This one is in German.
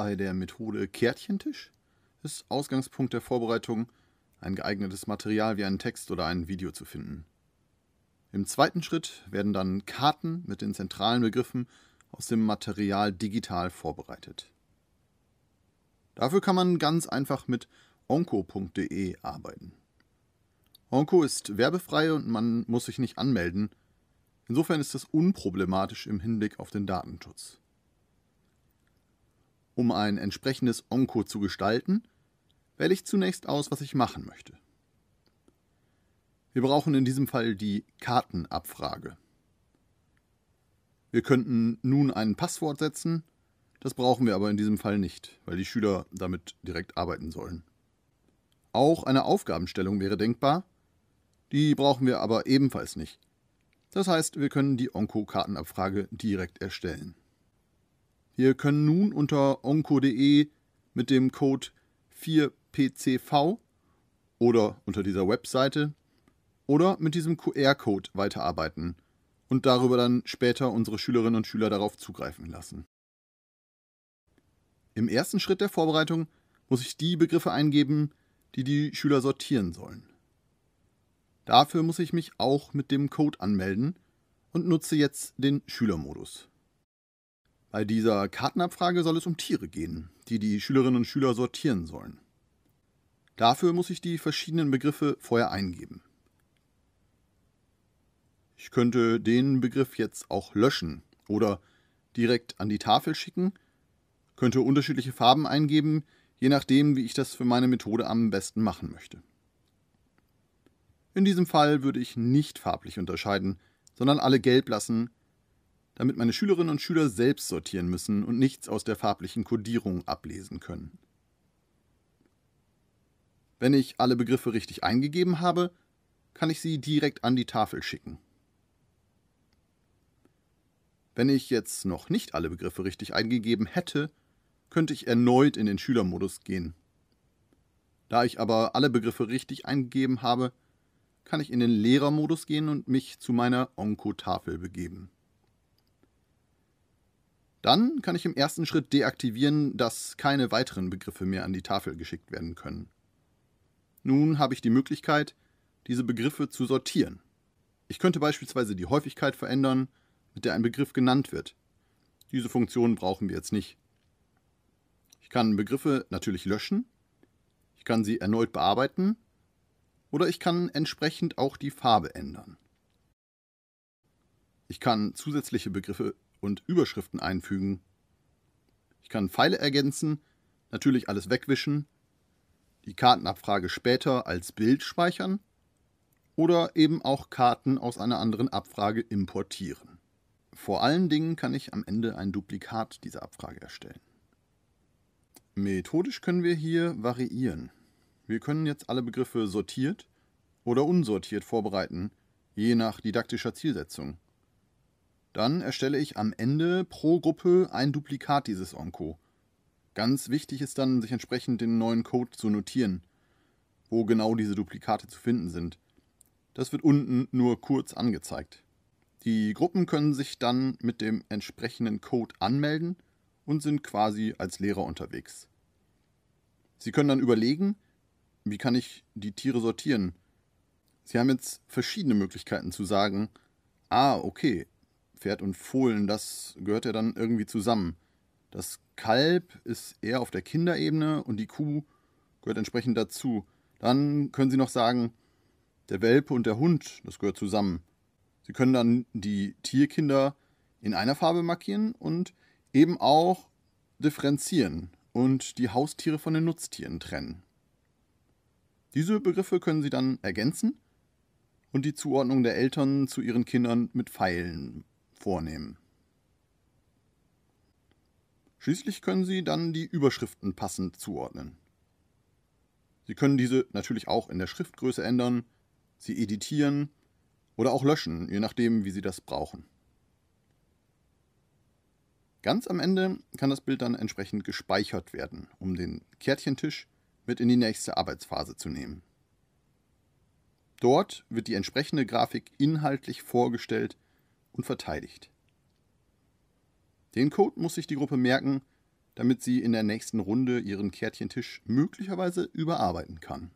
bei der Methode Kärtchentisch ist Ausgangspunkt der Vorbereitung, ein geeignetes Material wie einen Text oder ein Video zu finden. Im zweiten Schritt werden dann Karten mit den zentralen Begriffen aus dem Material digital vorbereitet. Dafür kann man ganz einfach mit onco.de arbeiten. Onco ist werbefrei und man muss sich nicht anmelden. Insofern ist das unproblematisch im Hinblick auf den Datenschutz. Um ein entsprechendes Onco zu gestalten, wähle ich zunächst aus, was ich machen möchte. Wir brauchen in diesem Fall die Kartenabfrage. Wir könnten nun ein Passwort setzen, das brauchen wir aber in diesem Fall nicht, weil die Schüler damit direkt arbeiten sollen. Auch eine Aufgabenstellung wäre denkbar, die brauchen wir aber ebenfalls nicht. Das heißt, wir können die onco kartenabfrage direkt erstellen. Wir können nun unter onco.de mit dem Code 4PCV oder unter dieser Webseite oder mit diesem QR-Code weiterarbeiten und darüber dann später unsere Schülerinnen und Schüler darauf zugreifen lassen. Im ersten Schritt der Vorbereitung muss ich die Begriffe eingeben, die die Schüler sortieren sollen. Dafür muss ich mich auch mit dem Code anmelden und nutze jetzt den Schülermodus. Bei dieser Kartenabfrage soll es um Tiere gehen, die die Schülerinnen und Schüler sortieren sollen. Dafür muss ich die verschiedenen Begriffe vorher eingeben. Ich könnte den Begriff jetzt auch löschen oder direkt an die Tafel schicken, könnte unterschiedliche Farben eingeben, je nachdem, wie ich das für meine Methode am besten machen möchte. In diesem Fall würde ich nicht farblich unterscheiden, sondern alle gelb lassen, damit meine Schülerinnen und Schüler selbst sortieren müssen und nichts aus der farblichen Kodierung ablesen können. Wenn ich alle Begriffe richtig eingegeben habe, kann ich sie direkt an die Tafel schicken. Wenn ich jetzt noch nicht alle Begriffe richtig eingegeben hätte, könnte ich erneut in den Schülermodus gehen. Da ich aber alle Begriffe richtig eingegeben habe, kann ich in den Lehrermodus gehen und mich zu meiner Onko-Tafel begeben. Dann kann ich im ersten Schritt deaktivieren, dass keine weiteren Begriffe mehr an die Tafel geschickt werden können. Nun habe ich die Möglichkeit, diese Begriffe zu sortieren. Ich könnte beispielsweise die Häufigkeit verändern, mit der ein Begriff genannt wird. Diese Funktion brauchen wir jetzt nicht. Ich kann Begriffe natürlich löschen, ich kann sie erneut bearbeiten oder ich kann entsprechend auch die Farbe ändern. Ich kann zusätzliche Begriffe und Überschriften einfügen. Ich kann Pfeile ergänzen, natürlich alles wegwischen, die Kartenabfrage später als Bild speichern oder eben auch Karten aus einer anderen Abfrage importieren. Vor allen Dingen kann ich am Ende ein Duplikat dieser Abfrage erstellen. Methodisch können wir hier variieren. Wir können jetzt alle Begriffe sortiert oder unsortiert vorbereiten, je nach didaktischer Zielsetzung. Dann erstelle ich am Ende pro Gruppe ein Duplikat dieses Onko. Ganz wichtig ist dann, sich entsprechend den neuen Code zu notieren, wo genau diese Duplikate zu finden sind. Das wird unten nur kurz angezeigt. Die Gruppen können sich dann mit dem entsprechenden Code anmelden und sind quasi als Lehrer unterwegs. Sie können dann überlegen, wie kann ich die Tiere sortieren? Sie haben jetzt verschiedene Möglichkeiten zu sagen, ah, okay, Pferd und Fohlen, das gehört ja dann irgendwie zusammen. Das Kalb ist eher auf der Kinderebene und die Kuh gehört entsprechend dazu. Dann können Sie noch sagen, der Welpe und der Hund, das gehört zusammen. Sie können dann die Tierkinder in einer Farbe markieren und eben auch differenzieren und die Haustiere von den Nutztieren trennen. Diese Begriffe können Sie dann ergänzen und die Zuordnung der Eltern zu ihren Kindern mit Pfeilen vornehmen. Schließlich können Sie dann die Überschriften passend zuordnen. Sie können diese natürlich auch in der Schriftgröße ändern, sie editieren oder auch löschen, je nachdem, wie Sie das brauchen. Ganz am Ende kann das Bild dann entsprechend gespeichert werden, um den Kärtchentisch mit in die nächste Arbeitsphase zu nehmen. Dort wird die entsprechende Grafik inhaltlich vorgestellt und verteidigt. Den Code muss sich die Gruppe merken, damit sie in der nächsten Runde ihren Kärtchentisch möglicherweise überarbeiten kann.